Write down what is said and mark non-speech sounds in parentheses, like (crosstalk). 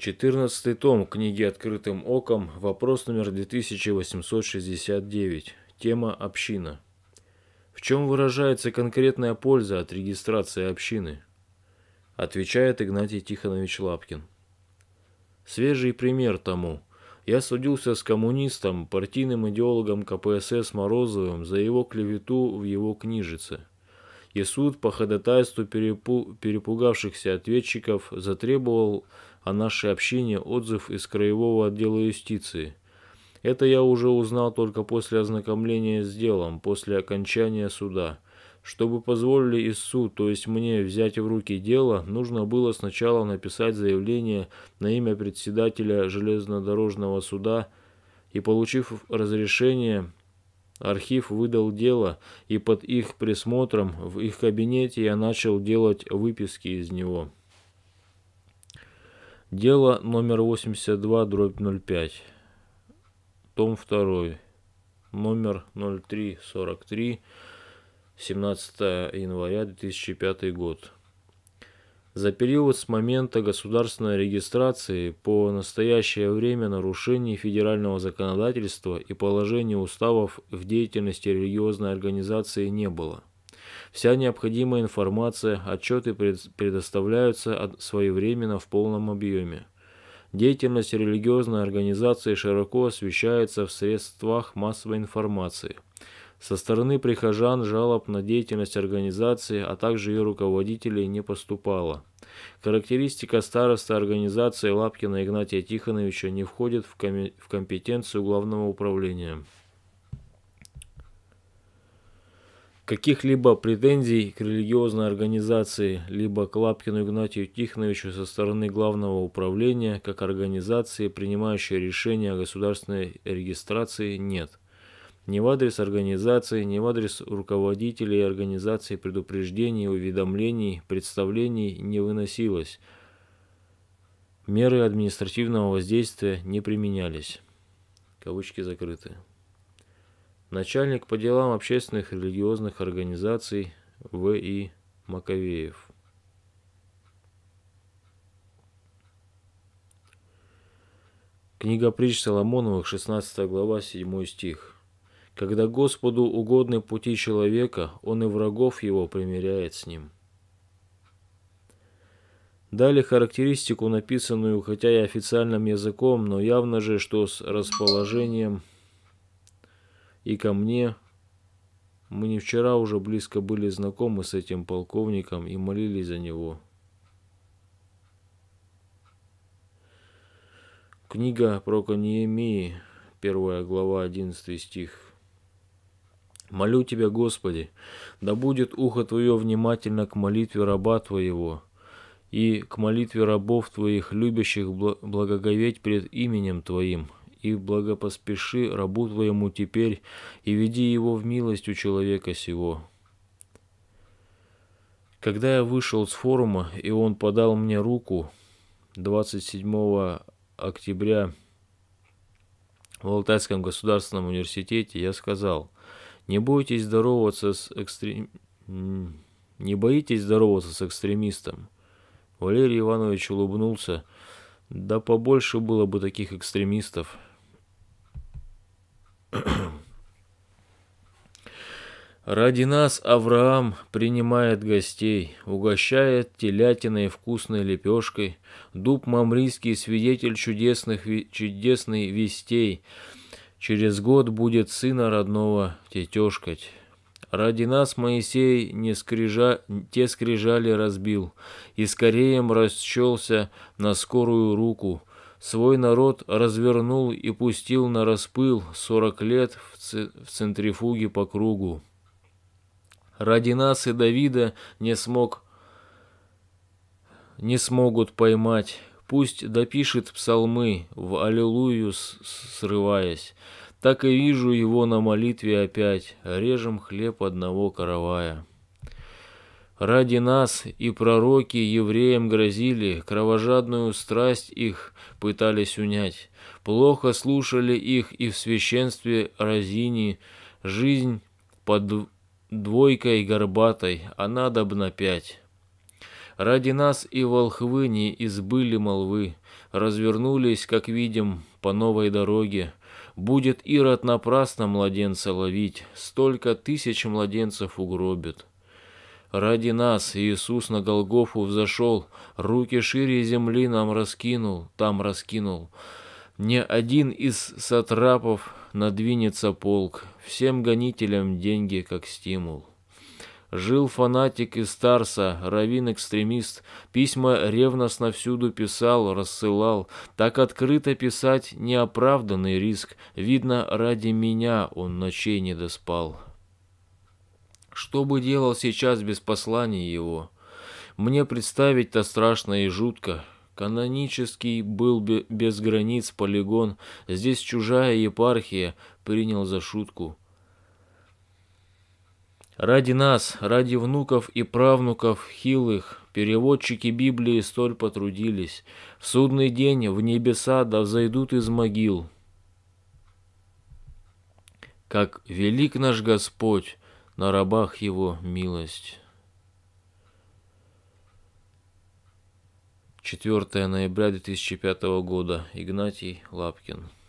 14 том книги «Открытым оком», вопрос номер 2869, тема «Община». В чем выражается конкретная польза от регистрации общины? Отвечает Игнатий Тихонович Лапкин. Свежий пример тому. Я судился с коммунистом, партийным идеологом КПСС Морозовым за его клевету в его книжице – и суд по ходатайству перепу... перепугавшихся ответчиков затребовал о нашей общине отзыв из Краевого отдела юстиции. Это я уже узнал только после ознакомления с делом, после окончания суда. Чтобы позволили ИСУ, то есть мне, взять в руки дело, нужно было сначала написать заявление на имя председателя железнодорожного суда и, получив разрешение, Архив выдал дело, и под их присмотром в их кабинете я начал делать выписки из него. Дело номер 82, дробь 05, том 2, номер 0343, 17 января 2005 год. За период с момента государственной регистрации по настоящее время нарушений федерального законодательства и положений уставов в деятельности религиозной организации не было – Вся необходимая информация, отчеты предоставляются своевременно в полном объеме. Деятельность религиозной организации широко освещается в средствах массовой информации. Со стороны прихожан жалоб на деятельность организации, а также ее руководителей не поступало. Характеристика староста организации Лапкина Игнатия Тихоновича не входит в, в компетенцию Главного управления. Каких-либо претензий к религиозной организации, либо к Лапкину Игнатию Тихоновичу со стороны Главного управления, как организации, принимающей решения о государственной регистрации, нет. Ни в адрес организации, ни в адрес руководителей организации предупреждений, уведомлений, представлений не выносилось. Меры административного воздействия не применялись. Кавычки закрыты начальник по делам общественных и религиозных организаций В.И. Маковеев. Книга притч Соломоновых, 16 глава, 7 стих. Когда Господу угодны пути человека, он и врагов его примиряет с ним. Далее характеристику, написанную хотя и официальным языком, но явно же, что с расположением и ко мне. Мы не вчера уже близко были знакомы с этим полковником и молились за него. Книга про Каниемии, первая глава, одиннадцатый стих. Молю Тебя, Господи, да будет ухо Твое внимательно к молитве раба Твоего и к молитве рабов Твоих, любящих благоговеть пред именем Твоим и благопоспеши рабу твоему теперь, и веди его в милость у человека сего». Когда я вышел с форума, и он подал мне руку 27 октября в Алтайском государственном университете, я сказал, не бойтесь здороваться с экстрем... не боитесь здороваться с экстремистом. Валерий Иванович улыбнулся. Да побольше было бы таких экстремистов. (clears throat) Ради нас Авраам принимает гостей, угощает телятиной вкусной лепешкой. Дуб мамрийский свидетель чудесных, чудесной вестей. Через год будет сына родного тетешкать. Ради нас Моисей не скрижа... те скрижали разбил, и скореем расчелся на скорую руку, свой народ развернул и пустил на распыл сорок лет в, в центрифуге по кругу. Ради нас и Давида не смог не смогут поймать. Пусть допишет псалмы, в аллилуйю срываясь. Так и вижу его на молитве опять. Режем хлеб одного каравая. Ради нас и пророки евреям грозили, кровожадную страсть их пытались унять. Плохо слушали их и в священстве разини. Жизнь под двойкой горбатой, а надобно пять. Ради нас и волхвы не избыли молвы, развернулись, как видим, по новой дороге. Будет Ирод напрасно младенца ловить, столько тысяч младенцев угробит. Ради нас Иисус на Голгофу взошел, руки шире земли нам раскинул, там раскинул. Ни один из сатрапов надвинется полк, всем гонителям деньги как стимул. Жил фанатик из Старса, раввин-экстремист, письма ревностно всюду писал, рассылал. Так открыто писать неоправданный риск, видно, ради меня он ночей не доспал. Что бы делал сейчас без послания его? Мне представить-то страшно и жутко. Канонический был без границ полигон, здесь чужая епархия, принял за шутку. Ради нас, ради внуков и правнуков хилых, переводчики Библии столь потрудились. В судный день в небеса да взойдут из могил. Как велик наш Господь, на рабах его милость. 4 ноября 2005 года. Игнатий Лапкин.